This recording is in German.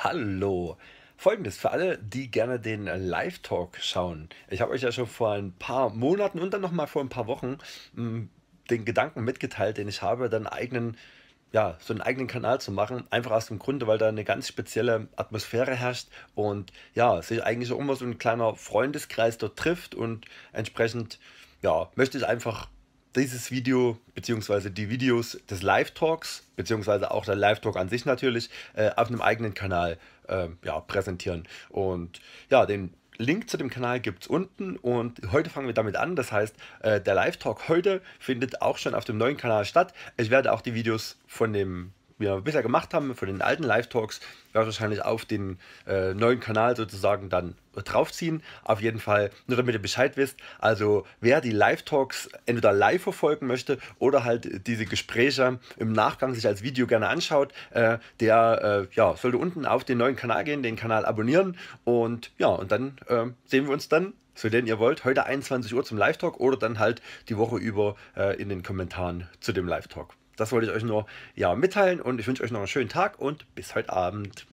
Hallo. Folgendes, für alle, die gerne den Live-Talk schauen. Ich habe euch ja schon vor ein paar Monaten und dann nochmal vor ein paar Wochen mm, den Gedanken mitgeteilt, den ich habe, dann eigenen ja, so einen eigenen Kanal zu machen, einfach aus dem Grunde, weil da eine ganz spezielle Atmosphäre herrscht und ja, sich eigentlich immer so ein kleiner Freundeskreis dort trifft und entsprechend, ja, möchte ich einfach dieses Video bzw. die Videos des Live-Talks bzw. auch der Live-Talk an sich natürlich äh, auf einem eigenen Kanal äh, ja, präsentieren. Und ja, den Link zu dem Kanal gibt es unten und heute fangen wir damit an. Das heißt, äh, der Live-Talk heute findet auch schon auf dem neuen Kanal statt. Ich werde auch die Videos von dem wir bisher gemacht haben für den alten Live-Talks, werde ich wahrscheinlich auf den äh, neuen Kanal sozusagen dann draufziehen. Auf jeden Fall, nur damit ihr Bescheid wisst. Also wer die Live-Talks entweder live verfolgen möchte oder halt diese Gespräche im Nachgang sich als Video gerne anschaut, äh, der äh, ja, sollte unten auf den neuen Kanal gehen, den Kanal abonnieren und ja, und dann äh, sehen wir uns dann so denn ihr wollt, heute 21 Uhr zum Live-Talk oder dann halt die Woche über äh, in den Kommentaren zu dem Live-Talk. Das wollte ich euch nur ja, mitteilen und ich wünsche euch noch einen schönen Tag und bis heute Abend.